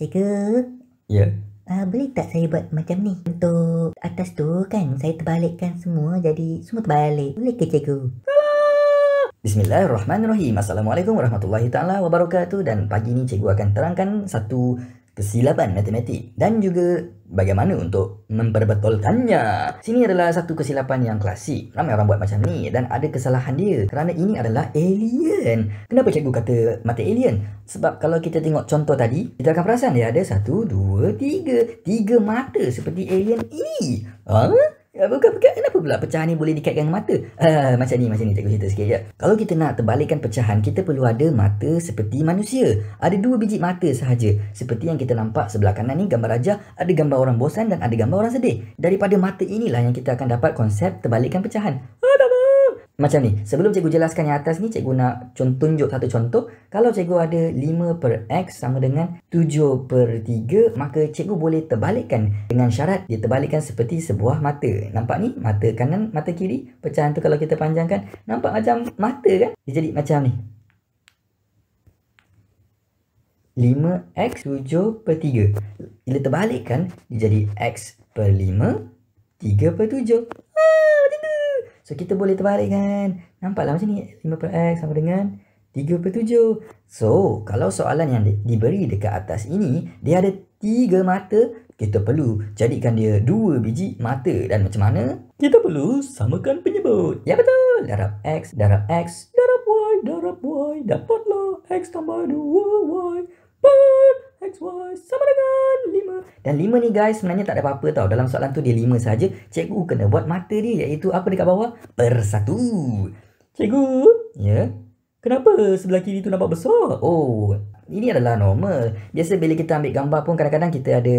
Cikgu. Ya. Yeah. Uh, boleh tak saya buat macam ni? Untuk atas tu kan, saya terbalikkan semua jadi semua terbalik. Boleh ke cikgu? Bismillahirrahmanirrahim. Assalamualaikum warahmatullahi taala wabarakatuh dan pagi ni cikgu akan terangkan satu kesilapan matematik dan juga bagaimana untuk memperbetulkannya. Sini adalah satu kesilapan yang klasik. Ramai orang buat macam ni dan ada kesalahan dia kerana ini adalah alien. Kenapa cikgu kata mata alien? Sebab kalau kita tengok contoh tadi, kita akan perasan dia ada satu, dua, tiga. Tiga mata seperti alien ini. Haa? Eh, bukan, bukan. Kenapa pula pecahan ni boleh dikaitkan dengan mata? Uh, macam ni, macam ni. tak cerita sikit je. Ya. Kalau kita nak terbalikkan pecahan, kita perlu ada mata seperti manusia. Ada dua biji mata sahaja. Seperti yang kita nampak sebelah kanan ni, gambar raja, ada gambar orang bosan dan ada gambar orang sedih. Daripada mata inilah yang kita akan dapat konsep terbalikkan pecahan. Ha, macam ni, sebelum cikgu jelaskan yang atas ni, cikgu nak contoh tunjuk satu contoh. Kalau cikgu ada 5 per X sama dengan 7 per 3, maka cikgu boleh terbalikkan dengan syarat dia terbalikkan seperti sebuah mata. Nampak ni? Mata kanan, mata kiri. Pecahan tu kalau kita panjangkan, nampak macam mata kan? Dia jadi macam ni. 5X 7 per 3. Bila terbalikkan, dia jadi X per 5, 3 per 7. So kita boleh terbalik kan Nampaklah macam ni 5 x sama dengan 37. So kalau soalan yang di diberi dekat atas ini Dia ada 3 mata Kita perlu jadikan dia 2 biji mata Dan macam mana? Kita perlu samakan penyebut Ya betul Darab x Darab x Darab y Darab y Dapatlah x tambah 2y Bye twice sama dengan 5 Dan 5 ni guys sebenarnya tak ada apa-apa tau Dalam soalan tu dia 5 saja. Cikgu kena buat mata dia iaitu apa dekat bawah? Persatu Cikgu Ya Kenapa sebelah kiri tu nampak besar? Oh Ini adalah normal Biasa bila kita ambil gambar pun kadang-kadang kita ada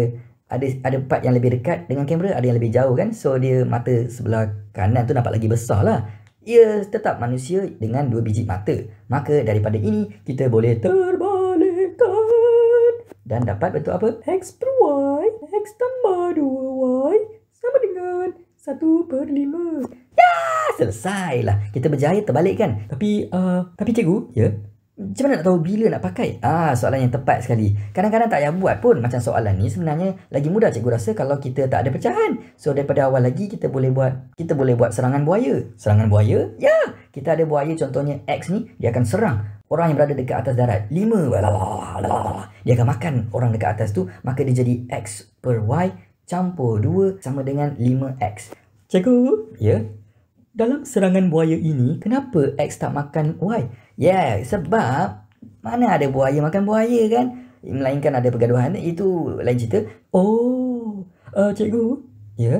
ada ada part yang lebih dekat dengan kamera, ada yang lebih jauh kan? So, dia mata sebelah kanan tu nampak lagi besar lah. Ia tetap manusia dengan dua biji mata. Maka, daripada ini, kita boleh ter... Dan dapat bentuk apa? X per Y, X tambah 2Y sama dengan 1 per 5. Dah, ya, selesailah. Kita berjaya terbalik kan? Tapi, uh, tapi cikgu, ya? Macam mana nak tahu bila nak pakai? Ah, soalan yang tepat sekali. Kadang-kadang tak payah buat pun macam soalan ni sebenarnya lagi mudah cikgu rasa kalau kita tak ada pecahan. So daripada awal lagi kita boleh buat kita boleh buat serangan buaya. Serangan buaya? Ya, kita ada buaya contohnya X ni dia akan serang orang yang berada dekat atas darat. 5. Dia akan makan orang dekat atas tu. Maka dia jadi X per Y campur dua sama dengan lima x Cikgu? Ya? Yeah? Dalam serangan buaya ini, kenapa X tak makan Y? Yeah, sebab mana ada buaya makan buaya kan? Melainkan ada pergaduhan, itu lain cerita. Oh, uh, cikgu? Ya? Yeah?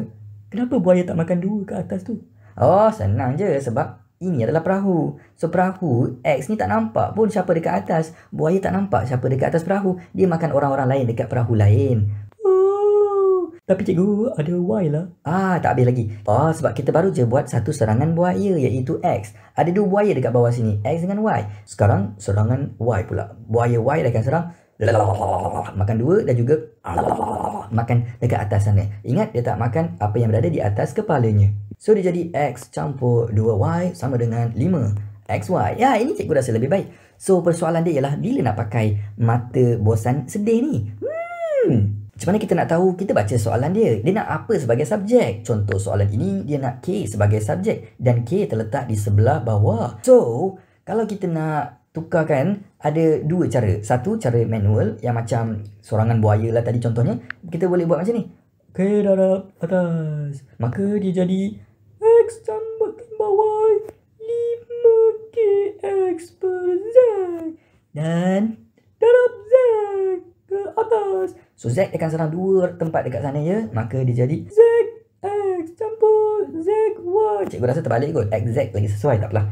Kenapa buaya tak makan dua ke atas tu? Oh, senang je sebab ini adalah perahu. So perahu X ni tak nampak pun siapa dekat atas. Buaya tak nampak siapa dekat atas perahu. Dia makan orang-orang lain dekat perahu lain. Tapi cikgu ada Y lah. Ah, tak habis lagi. Oh, sebab kita baru je buat satu serangan buaya iaitu X. Ada dua buaya dekat bawah sini. X dengan Y. Sekarang serangan Y pula. Buaya Y dah akan serang. Makan dua dan juga makan dekat atas sana. Ingat dia tak makan apa yang berada di atas kepalanya. So dia jadi X campur 2Y sama dengan 5XY. Ya ini cikgu rasa lebih baik. So persoalan dia ialah bila nak pakai mata bosan sedih ni? Hmm. Macam mana kita nak tahu? Kita baca soalan dia. Dia nak apa sebagai subjek? Contoh soalan ini dia nak K sebagai subjek. Dan K terletak di sebelah bawah. So kalau kita nak tukarkan ada dua cara. Satu cara manual yang macam sorangan buaya lah tadi contohnya. Kita boleh buat macam ni. K darab atas. Maka dia jadi X tambah bawah 5KX per Z Dan Darab ke atas So Z akan serang dua tempat dekat sana ya Maka dia jadi Z X campur Z Y Cikgu rasa terbalik kot X Z lagi sesuai takpelah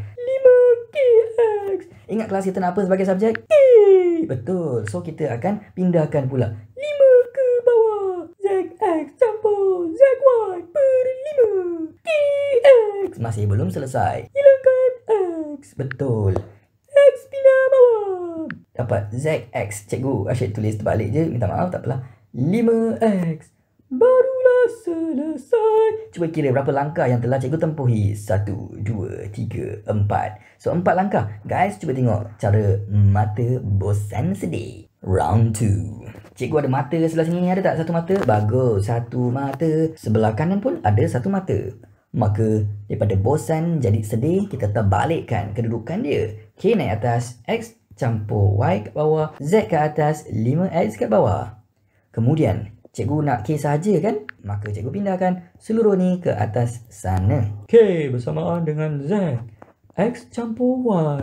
5 X. Ingat kelas kita nak apa sebagai subjek? K Betul So kita akan pindahkan pula X masih belum selesai. Hilangkan X. Betul. X bila malam. Dapat ZX. Cikgu asyik tulis terbalik je. Minta maaf tak apalah. 5X. Barulah selesai. Cuba kira berapa langkah yang telah cikgu tempuhi. 1, 2, 3, 4. So, 4 langkah. Guys, cuba tengok cara mata bosan sedih. Round 2 Cikgu ada mata sebelah sini ada tak satu mata? Bagus, satu mata Sebelah kanan pun ada satu mata Hmm. Maka daripada bosan jadi sedih, kita terbalikkan kedudukan dia. K naik atas, X campur Y kat bawah, Z ke atas, 5X ke bawah. Kemudian, cikgu nak K sahaja kan? Maka cikgu pindahkan seluruh ni ke atas sana. K bersamaan dengan Z. X campur Y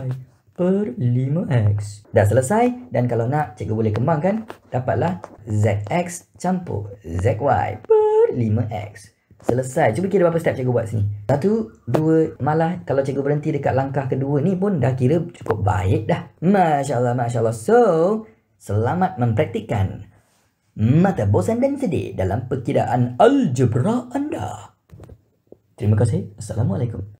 per 5X. Dah selesai dan kalau nak cikgu boleh kembangkan, dapatlah ZX campur ZY per 5X. Selesai. Cuba kira berapa step cikgu buat sini. Satu, dua, malah kalau cikgu berhenti dekat langkah kedua ni pun dah kira cukup baik dah. Masya Allah, Masya Allah. So, selamat mempraktikkan mata bosan dan sedih dalam perkiraan algebra anda. Terima kasih. Assalamualaikum.